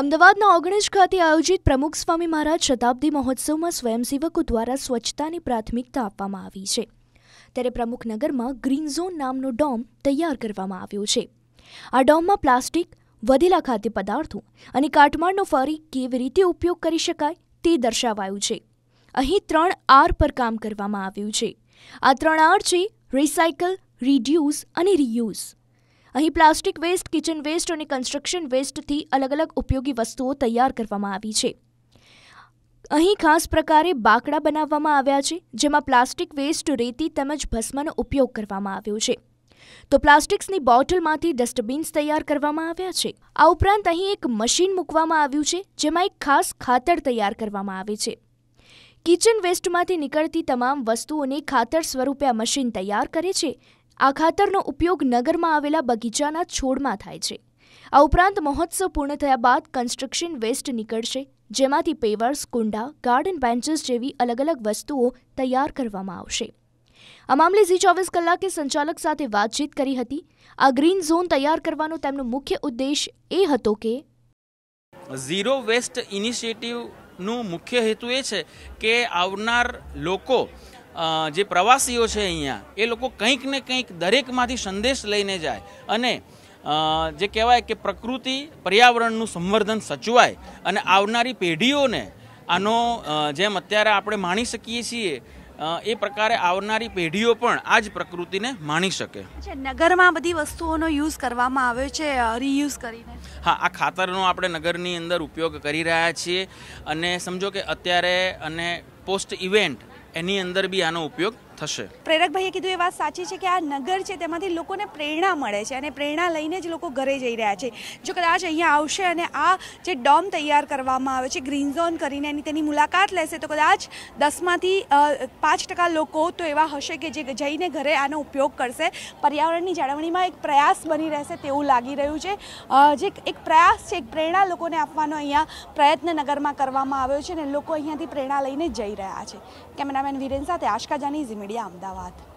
અમદાવાદના ઓગણીસ ખાતે આયોજિત પ્રમુખ સ્વામી મહારાજ શતાબ્દી મહોત્સવમાં સ્વયંસેવકો દ્વારા સ્વચ્છતાની પ્રાથમિકતા આપવામાં આવી છે ત્યારે પ્રમુખ નગરમાં ગ્રીન ઝોન નામનો ડોમ તૈયાર કરવામાં આવ્યો છે આ ડોમમાં પ્લાસ્ટિક વધેલા ખાદ્ય પદાર્થો અને કાટમાળનો ફરી કેવી રીતે ઉપયોગ કરી શકાય તે દર્શાવાયું છે અહીં ત્રણ આર પર કામ કરવામાં આવ્યું છે આ ત્રણ આર છે રિસાયકલ રિડ્યુસ અને રિયુઝ અહીં પ્લાસ્ટિક વેસ્ટ કિચન વેસ્ટ અને કન્સ્ટ્રક્શન વેસ્ટથી અલગ અલગ ઉપયોગી વસ્તુઓ તૈયાર કરવામાં આવી છે અહીં ખાસ પ્રકારે બાકડા બનાવવામાં આવ્યા છે જેમાં પ્લાસ્ટિક વેસ્ટ રેતી તેમજ ભસ્મનો ઉપયોગ કરવામાં આવ્યો છે તો પ્લાસ્ટિક્સની બોટલમાંથી ડસ્ટબિન્સ તૈયાર કરવામાં આવ્યા છે આ ઉપરાંત અહીં એક મશીન મૂકવામાં આવ્યું છે જેમાં એક ખાસ ખાતર તૈયાર કરવામાં આવે છે કિચન વેસ્ટમાંથી નીકળતી તમામ વસ્તુઓને ખાતર સ્વરૂપે આ મશીન તૈયાર કરે છે આ ખાતરનો ઉપયોગ નગરમાં આવેલા બગીચાના છોડમાં થાય છે આ ઉપરાંત મહોત્સવ પૂર્ણ થયા બાદ કન્સ્ટ્રક્શન વેસ્ટ નીકળશે જેમાંથી પેવર્સ કુંડા ગાર્ડન બેન્ચીસ જેવી અલગ અલગ વસ્તુઓ તૈયાર કરવામાં આવશે આ મામલે ઝી ચોવીસ કલાકે સંચાલક સાથે વાતચીત કરી હતી આ ગ્રીન ઝોન તૈયાર કરવાનો તેમનો મુખ્ય ઉદ્દેશ એ હતો કે ઝીરો વેસ્ટ ઇનિશિયેટિવનું મુખ્ય હેતુ એ છે કે આવનાર લોકો જે પ્રવાસીઓ છે અહીંયા એ લોકો કંઈક ને કંઈક દરેકમાંથી સંદેશ લઈને જાય અને જે કહેવાય કે પ્રકૃતિ પર્યાવરણનું સંવર્ધન સચવાય અને આવનારી પેઢીઓને આનો જેમ અત્યારે આપણે માણી શકીએ છીએ એ પ્રકારે આવનારી પેઢીઓ પણ આ જ પ્રકૃતિને માણી શકે નગરમાં બધી વસ્તુઓનો યુઝ કરવામાં આવે છે રીયુઝ કરીને હા આ ખાતરનો આપણે નગરની અંદર ઉપયોગ કરી રહ્યા છીએ અને સમજો કે અત્યારે અને પોસ્ટ ઇવેન્ટ એની અંદર બી આનો ઉપયોગ થશે પ્રેરક ભાઈએ કીધું એ વાત સાચી છે કે આ નગર છે તેમાંથી લોકોને પ્રેરણા મળે છે અને પ્રેરણા લઈને જ લોકો ઘરે જઈ રહ્યા છે જો કદાચ અહીંયા આવશે અને આ જે ડોમ તૈયાર કરવામાં આવે છે ગ્રીન ઝોન કરીને એની તેની મુલાકાત લેશે તો કદાચ દસમાંથી પાંચ ટકા લોકો તો એવા હશે કે જે જઈને ઘરે આનો ઉપયોગ કરશે પર્યાવરણની જાળવણીમાં એક પ્રયાસ બની રહેશે તેવું લાગી રહ્યું છે જે એક પ્રયાસ છે એક પ્રેરણા લોકોને આપવાનો અહીંયા પ્રયત્ન નગરમાં કરવામાં આવ્યો છે અને લોકો અહીંયાથી પ્રેરણા લઈને જઈ રહ્યા છે કેમેરામેન વિરેન સાથે આશકા જાની મીડિયા અમદાવાદ